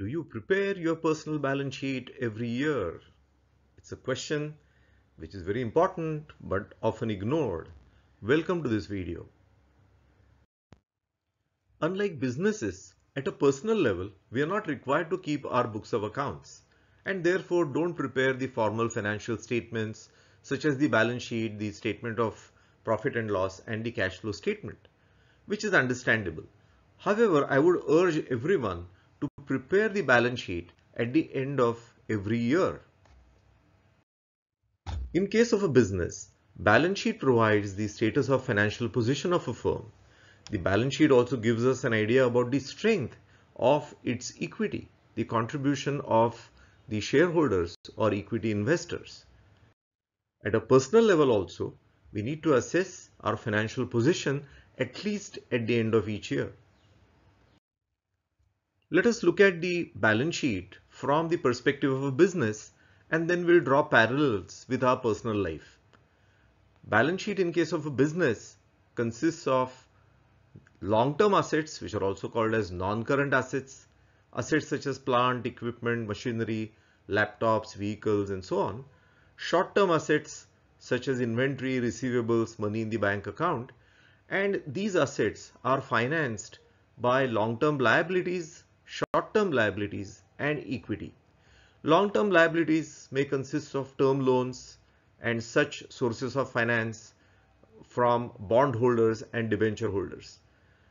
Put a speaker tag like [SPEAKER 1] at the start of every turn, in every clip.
[SPEAKER 1] Do you prepare your personal balance sheet every year? It's a question which is very important but often ignored. Welcome to this video. Unlike businesses, at a personal level, we are not required to keep our books of accounts and therefore don't prepare the formal financial statements such as the balance sheet, the statement of profit and loss and the cash flow statement, which is understandable. However, I would urge everyone to prepare the balance sheet at the end of every year. In case of a business, balance sheet provides the status of financial position of a firm. The balance sheet also gives us an idea about the strength of its equity, the contribution of the shareholders or equity investors. At a personal level also, we need to assess our financial position at least at the end of each year. Let us look at the balance sheet from the perspective of a business and then we'll draw parallels with our personal life. Balance sheet in case of a business consists of long-term assets which are also called as non-current assets, assets such as plant, equipment, machinery, laptops, vehicles and so on, short-term assets such as inventory, receivables, money in the bank account and these assets are financed by long-term liabilities short-term liabilities and equity. Long-term liabilities may consist of term loans and such sources of finance from bondholders and debenture holders.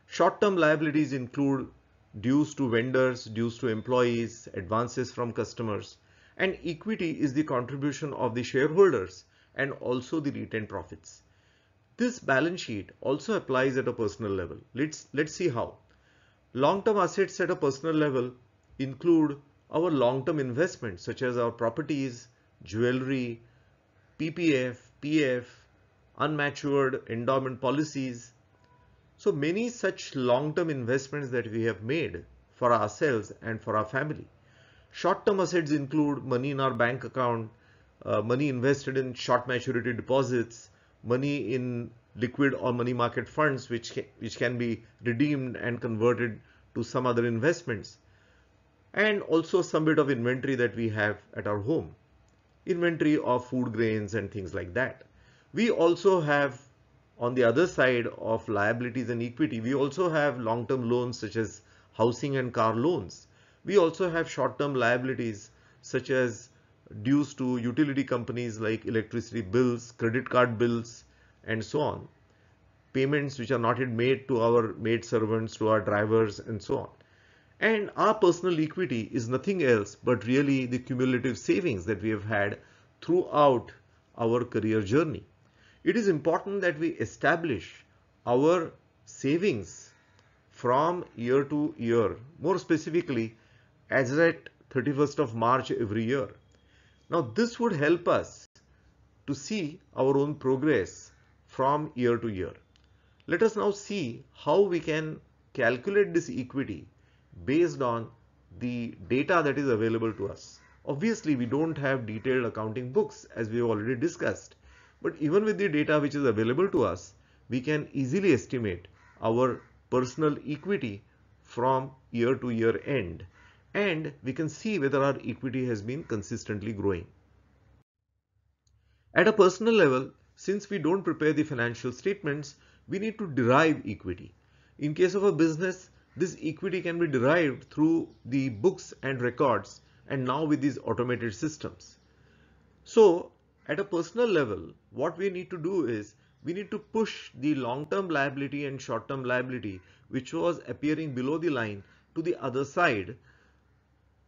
[SPEAKER 1] Short-term liabilities include dues to vendors, dues to employees, advances from customers, and equity is the contribution of the shareholders and also the retained profits. This balance sheet also applies at a personal level. Let's, let's see how. Long-term assets at a personal level include our long-term investments such as our properties, jewelry, PPF, PF, unmatured endowment policies. So many such long-term investments that we have made for ourselves and for our family. Short-term assets include money in our bank account, uh, money invested in short maturity deposits, money in liquid or money market funds which can, which can be redeemed and converted to some other investments and also some bit of inventory that we have at our home inventory of food grains and things like that we also have on the other side of liabilities and equity we also have long-term loans such as housing and car loans we also have short-term liabilities such as dues to utility companies like electricity bills credit card bills and so on. Payments which are not yet made to our maid servants, to our drivers and so on. And our personal equity is nothing else but really the cumulative savings that we have had throughout our career journey. It is important that we establish our savings from year to year, more specifically as at 31st of March every year. Now this would help us to see our own progress from year to year. Let us now see how we can calculate this equity based on the data that is available to us. Obviously, we don't have detailed accounting books as we have already discussed, but even with the data which is available to us, we can easily estimate our personal equity from year to year end and we can see whether our equity has been consistently growing. At a personal level, since we don't prepare the financial statements, we need to derive equity. In case of a business, this equity can be derived through the books and records and now with these automated systems. So at a personal level, what we need to do is we need to push the long-term liability and short-term liability, which was appearing below the line to the other side.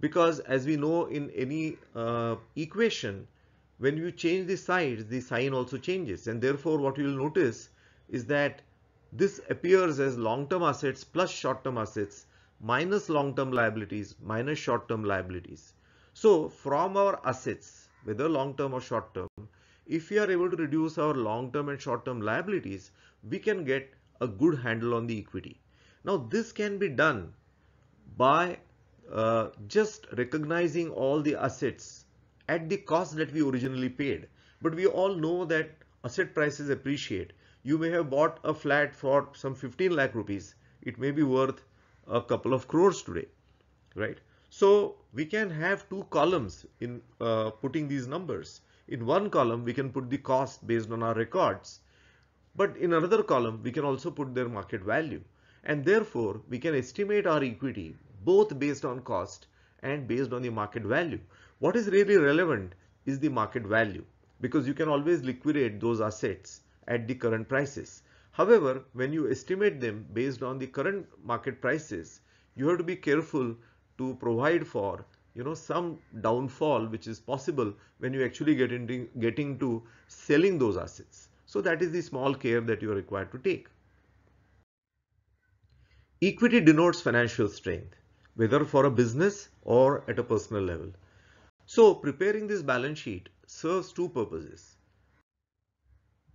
[SPEAKER 1] Because as we know in any uh, equation, when you change the sides, the sign also changes. And therefore, what you will notice is that this appears as long-term assets plus short-term assets minus long-term liabilities minus short-term liabilities. So from our assets, whether long-term or short-term, if we are able to reduce our long-term and short-term liabilities, we can get a good handle on the equity. Now this can be done by uh, just recognizing all the assets at the cost that we originally paid. But we all know that asset prices appreciate. You may have bought a flat for some 15 lakh rupees. It may be worth a couple of crores today, right? So we can have two columns in uh, putting these numbers. In one column, we can put the cost based on our records. But in another column, we can also put their market value. And therefore, we can estimate our equity both based on cost and based on the market value. What is really relevant is the market value because you can always liquidate those assets at the current prices. However, when you estimate them based on the current market prices, you have to be careful to provide for you know some downfall which is possible when you actually get into getting to selling those assets. So that is the small care that you are required to take. Equity denotes financial strength whether for a business or at a personal level. So preparing this balance sheet serves two purposes.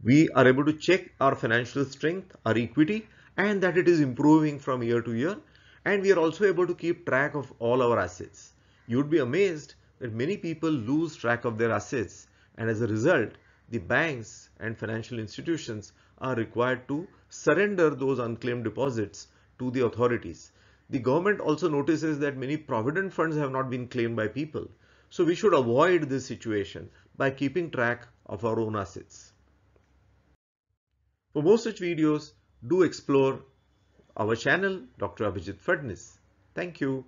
[SPEAKER 1] We are able to check our financial strength, our equity and that it is improving from year to year and we are also able to keep track of all our assets. You'd be amazed that many people lose track of their assets and as a result the banks and financial institutions are required to surrender those unclaimed deposits to the authorities the government also notices that many provident funds have not been claimed by people. So we should avoid this situation by keeping track of our own assets. For more such videos, do explore our channel, Dr. Abhijit Fadnis. Thank you.